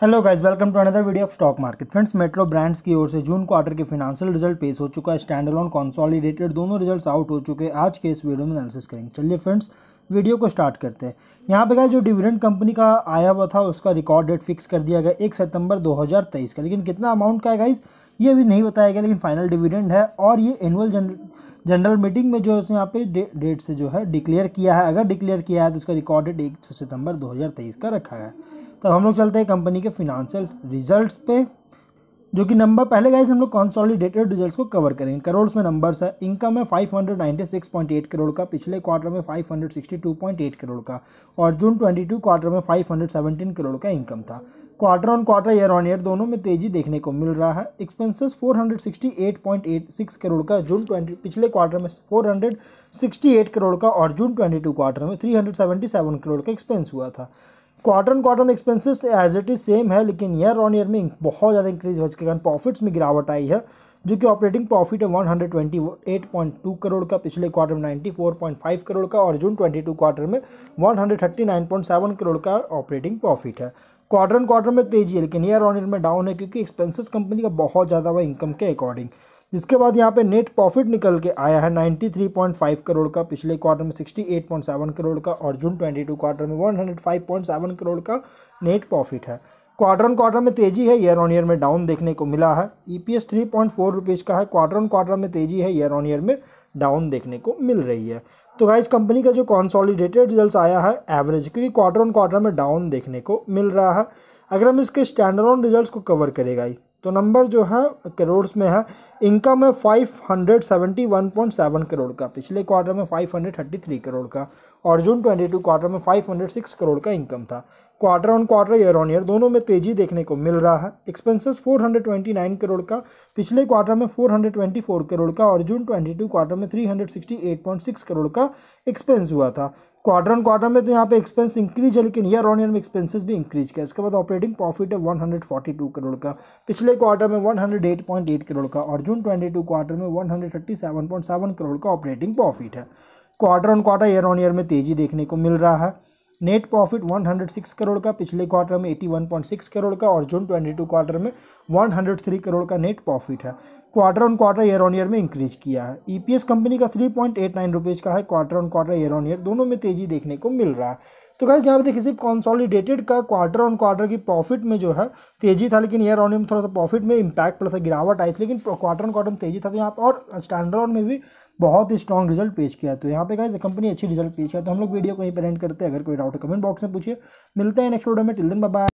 hello guys welcome to another video of stock market friends Metro Brands की ओर से जून क्वार्टर के फिनेंशियल रिजल्ट पेश हो चुका है स्टैंड अलोन कॉन्सॉलिडेटेड दोनों रिजल्ट्स आउट हो चुके हैं आज के इस वीडियो में एनालिसिस करेंगे चलिए फ्रेंड्स वीडियो को स्टार्ट करते हैं यहाँ पे गए जो डिविडेंड कंपनी का आया हुआ था उसका रिकॉर्ड डेट फिक्स कर दिया गया एक सितंबर 2023 का लेकिन कितना अमाउंट का है गाइस ये अभी नहीं बताया गया लेकिन फाइनल डिविडेंड है और ये एनुअल जनरल मीटिंग में जो उसने यहाँ पे डेट से जो है डिक्लेयर किया है अगर डिक्लेयर किया है तो उसका रिकॉर्ड डेट एक सितंबर दो का रखा गया तब हम लोग चलते हैं कंपनी के फिनंशियल रिजल्ट पे जो कि नंबर पहले गए हम लोग कॉन्सॉलिडेटेड रिजल्ट्स को कवर करेंगे करोड़ में नंबर्स है इनकम है 596.8 करोड़ का पिछले क्वार्टर में 562.8 करोड़ का और जून 22 क्वार्टर में 517 करोड़ का इनकम था quarter on quarter year on year दोनों में तेजी देखने को मिल रहा है एक्सपेंसेस 468.86 करोड़ का जून 20 पिछले क्वार्टर में 468 करोड़ का और जून 22 क्वार्टर में 377 करोड़ का एक्सपेंस हुआ था क्वार्टर एंड क्वार्टर में expenses as it is same है लेकिन ईयर ऑन ईयर में बहुत ज़्यादा इंक्रीज हो चुके कारण प्रॉफिट्स में गिरावट आई है जो कि ऑपरेटिंग प्रॉफिट है one hundred twenty eight point two crore का पिछले क्वार्टर में फोर पॉइंट फाइव करोड़ का और जून ट्वेंटी टू क्वार्टर में one hundred thirty nine point seven crore का ऑपरेटिंग प्रॉफिट है क्वार्टर एंड क्वार्टर में तेजी है लेकिन ईयर ऑन ईयर में डाउन है क्योंकि एक्सपेंसिस कंपनी का बहुत ज़्यादा हुआ इनकम के अकॉर्डिंग जिसके बाद यहाँ पे नेट प्रॉफिट निकल के आया है 93.5 करोड़ का पिछले क्वार्टर में 68.7 करोड़ का और जून 22 क्वार्टर में 105.7 करोड़ का नेट प्रॉफिट है क्वार्टर ऑन क्वार्टर में तेजी है ईयर ऑन ईयर में डाउन देखने को मिला है E P S three point four rupees का है क्वार्टर ऑन क्वार्टर में तेजी है ईयर ऑन ईयर में डाउन देखने को मिल रही है तो गाइज कंपनी का जो कॉन्सॉलिडेटेड रिजल्ट आया है एवरेज क्योंकि क्वार्टर ऑन क्वार्टर में डाउन देखने को मिल रहा है अगर हम इसके स्टैंडर्ड ऑन रिजल्ट को कवर करेगा तो नंबर जो है करोड़ में है इनकम है five hundred seventy one point seven crore का पिछले क्वार्टर में five hundred thirty three crore का और जून ट्वेंटी टू क्वार्टर में फाइव हंड्रेड सिक्स करोड़ का इनकम था quarter on quarter year on year दोनों में तेजी देखने को मिल रहा है एक्सपेंसेस 429 करोड़ का पिछले क्वार्टर में 424 करोड़ का और जून 22 क्वार्टर में 368.6 करोड़ का एक्सपेंस हुआ था क्वार्टर ऑन क्वार्टर में तो यहाँ पे एक्सपेंस इंक्रीज है लेकिन ईयर ऑन ईयर में एक्सपेंसेस भी इंक्रीज किया इसके बाद ऑपरेटिंग प्रॉफिट है 142 करोड़ का पिछले क्वार्टर में 108.8 करोड़ का और जून 22 क्वार्टर में 137.7 करोड़ का ऑपरेटिंग प्रॉफिट है quarter on quarter year on year में तेजी देखने को मिल रहा है नेट प्रॉफिट 106 करोड़ का पिछले क्वार्टर में 81.6 करोड़ का और जून 22 क्वार्टर में 103 करोड़ का नेट प्रॉफिट है quarter on quarter year on year में इंक्रीज किया है ईपीएस e कंपनी का three point eight nine rupees का है quarter on quarter year on year दोनों में तेजी देखने को मिल रहा है तो गाइज यहाँ पे देखिए सिर्फ कॉन्सॉलीडेटेड का क्वार्टर ऑन क्वार्टर की प्रॉफिट में जो है तेजी था लेकिन ईयर ऑन ईयर थोड़ा सा प्रॉफिट में इम्पैक्ट थोड़ा सा गिरावट आई थी लेकिन क्वार्टर ऑन क्वार्टर में तेजी था तो यहाँ पर और स्टैंडर्ड में भी बहुत ही स्ट्रॉन्ग रिजल्ट पेश किया तो यहाँ पे गाइज कंपनी अच्छी रिजल्ट पेश किया तो हम लोग वीडियो को यहीं पर एंड करते हैं अगर कोई डाउट कमेंट बॉक्स में पूछिए मिलते हैं नेक्स्ट वीडियो में टिल दिन बाय